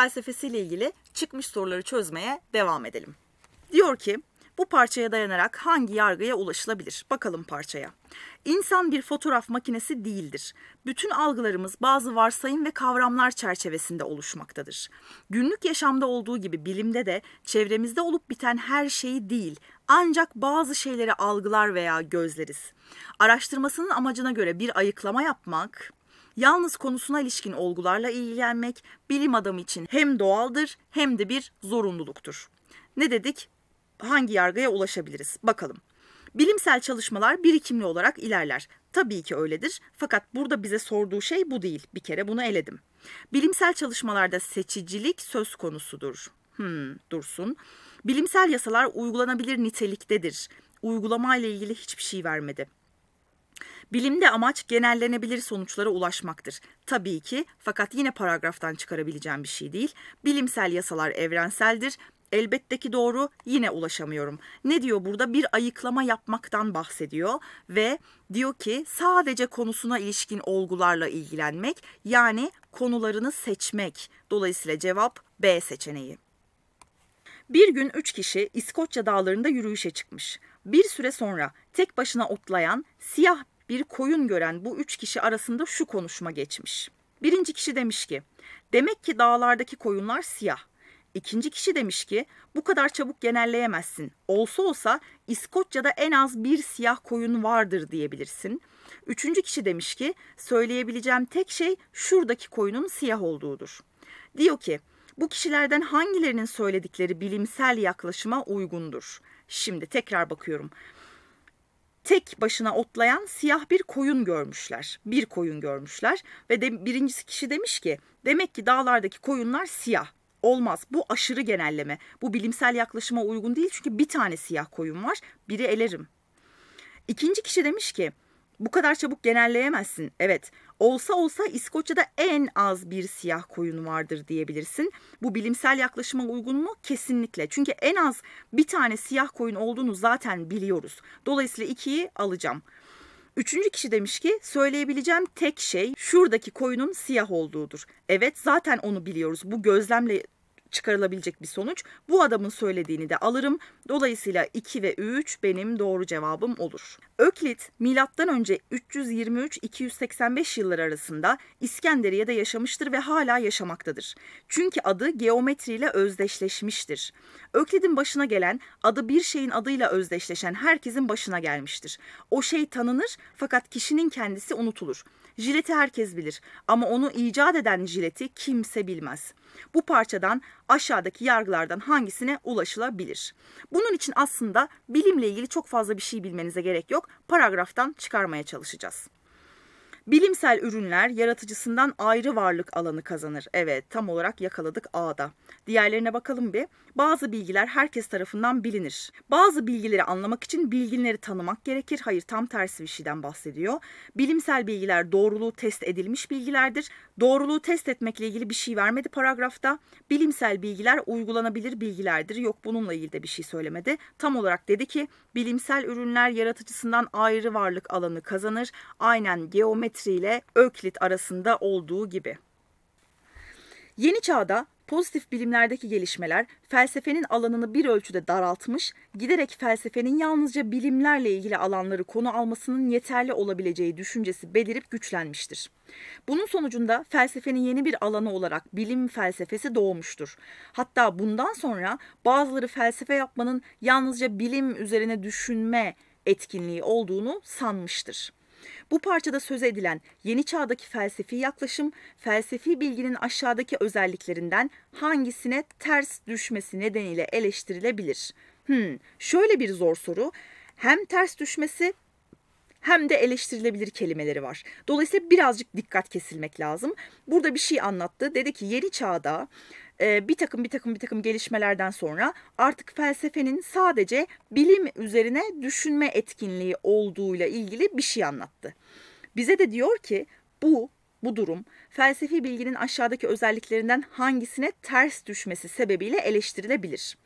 felsefesiyle ilgili çıkmış soruları çözmeye devam edelim. Diyor ki bu parçaya dayanarak hangi yargıya ulaşılabilir? Bakalım parçaya. İnsan bir fotoğraf makinesi değildir. Bütün algılarımız bazı varsayım ve kavramlar çerçevesinde oluşmaktadır. Günlük yaşamda olduğu gibi bilimde de çevremizde olup biten her şeyi değil, ancak bazı şeyleri algılar veya gözleriz. Araştırmasının amacına göre bir ayıklama yapmak yalnız konusuna ilişkin olgularla ilgilenmek bilim adamı için hem doğaldır hem de bir zorunluluktur. Ne dedik? Hangi yargıya ulaşabiliriz? Bakalım. Bilimsel çalışmalar birikimli olarak ilerler. Tabii ki öyledir. Fakat burada bize sorduğu şey bu değil. Bir kere bunu eledim. Bilimsel çalışmalarda seçicilik söz konusudur. Hmm, dursun. Bilimsel yasalar uygulanabilir niteliktedir. Uygulama ile ilgili hiçbir şey vermedi. Bilimde amaç genellenebilir sonuçlara ulaşmaktır. Tabii ki fakat yine paragraftan çıkarabileceğim bir şey değil. Bilimsel yasalar evrenseldir. Elbette ki doğru yine ulaşamıyorum. Ne diyor burada? Bir ayıklama yapmaktan bahsediyor ve diyor ki sadece konusuna ilişkin olgularla ilgilenmek yani konularını seçmek. Dolayısıyla cevap B seçeneği. Bir gün üç kişi İskoçya dağlarında yürüyüşe çıkmış. Bir süre sonra tek başına otlayan siyah bir koyun gören bu üç kişi arasında şu konuşma geçmiş. Birinci kişi demiş ki demek ki dağlardaki koyunlar siyah. İkinci kişi demiş ki bu kadar çabuk genelleyemezsin. Olsa olsa İskoçya'da en az bir siyah koyun vardır diyebilirsin. Üçüncü kişi demiş ki söyleyebileceğim tek şey şuradaki koyunun siyah olduğudur. Diyor ki bu kişilerden hangilerinin söyledikleri bilimsel yaklaşıma uygundur? Şimdi tekrar bakıyorum tek başına otlayan siyah bir koyun görmüşler. Bir koyun görmüşler ve de, birincisi kişi demiş ki demek ki dağlardaki koyunlar siyah. Olmaz bu aşırı genelleme. Bu bilimsel yaklaşıma uygun değil çünkü bir tane siyah koyun var. Biri elerim. İkinci kişi demiş ki bu kadar çabuk genelleyemezsin. Evet olsa olsa İskoçya'da en az bir siyah koyun vardır diyebilirsin. Bu bilimsel yaklaşıma uygun mu? Kesinlikle. Çünkü en az bir tane siyah koyun olduğunu zaten biliyoruz. Dolayısıyla ikiyi alacağım. Üçüncü kişi demiş ki söyleyebileceğim tek şey şuradaki koyunun siyah olduğudur. Evet zaten onu biliyoruz. Bu gözlemle çıkarılabilecek bir sonuç. Bu adamın söylediğini de alırım. Dolayısıyla 2 ve 3 benim doğru cevabım olur. Öklit milattan önce 323-285 yılları arasında İskenderiye'de yaşamıştır ve hala yaşamaktadır. Çünkü adı geometriyle özdeşleşmiştir. Öklid'in başına gelen adı bir şeyin adıyla özdeşleşen herkesin başına gelmiştir. O şey tanınır fakat kişinin kendisi unutulur. Jileti herkes bilir ama onu icat eden jileti kimse bilmez. Bu parçadan aşağıdaki yargılardan hangisine ulaşılabilir? Bunun için aslında bilimle ilgili çok fazla bir şey bilmenize gerek yok. Paragraftan çıkarmaya çalışacağız. Bilimsel ürünler yaratıcısından ayrı varlık alanı kazanır. Evet tam olarak yakaladık A'da. Diğerlerine bakalım bir. Bazı bilgiler herkes tarafından bilinir. Bazı bilgileri anlamak için bilginleri tanımak gerekir. Hayır tam tersi bir şeyden bahsediyor. Bilimsel bilgiler doğruluğu test edilmiş bilgilerdir. Doğruluğu test etmekle ilgili bir şey vermedi paragrafta. Bilimsel bilgiler uygulanabilir bilgilerdir. Yok bununla ilgili de bir şey söylemedi. Tam olarak dedi ki bilimsel ürünler yaratıcısından ayrı varlık alanı kazanır. Aynen geometri Petri ile Öklit arasında olduğu gibi. Yeni çağda pozitif bilimlerdeki gelişmeler felsefenin alanını bir ölçüde daraltmış, giderek felsefenin yalnızca bilimlerle ilgili alanları konu almasının yeterli olabileceği düşüncesi belirip güçlenmiştir. Bunun sonucunda felsefenin yeni bir alanı olarak bilim felsefesi doğmuştur. Hatta bundan sonra bazıları felsefe yapmanın yalnızca bilim üzerine düşünme etkinliği olduğunu sanmıştır. Bu parçada söz edilen yeni çağdaki felsefi yaklaşım, felsefi bilginin aşağıdaki özelliklerinden hangisine ters düşmesi nedeniyle eleştirilebilir? Hmm, şöyle bir zor soru. Hem ters düşmesi hem de eleştirilebilir kelimeleri var. Dolayısıyla birazcık dikkat kesilmek lazım. Burada bir şey anlattı. Dedi ki yeni çağda e, bir takım bir takım bir takım gelişmelerden sonra artık felsefenin sadece bilim üzerine düşünme etkinliği olduğuyla ilgili bir şey anlattı. Bize de diyor ki bu bu durum felsefi bilginin aşağıdaki özelliklerinden hangisine ters düşmesi sebebiyle eleştirilebilir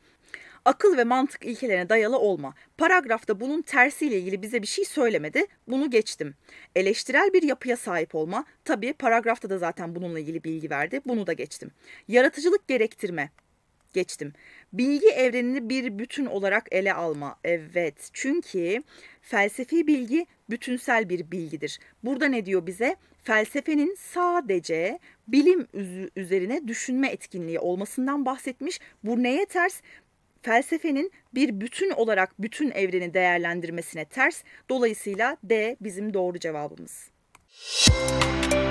akıl ve mantık ilkelerine dayalı olma. Paragrafta bunun tersiyle ilgili bize bir şey söylemedi. Bunu geçtim. Eleştirel bir yapıya sahip olma. Tabii paragrafta da zaten bununla ilgili bilgi verdi. Bunu da geçtim. Yaratıcılık gerektirme geçtim. Bilgi evrenini bir bütün olarak ele alma. Evet. Çünkü felsefi bilgi bütünsel bir bilgidir. Burada ne diyor bize? Felsefenin sadece bilim üzerine düşünme etkinliği olmasından bahsetmiş. Bu neye ters? felsefenin bir bütün olarak bütün evreni değerlendirmesine ters. Dolayısıyla D bizim doğru cevabımız. Müzik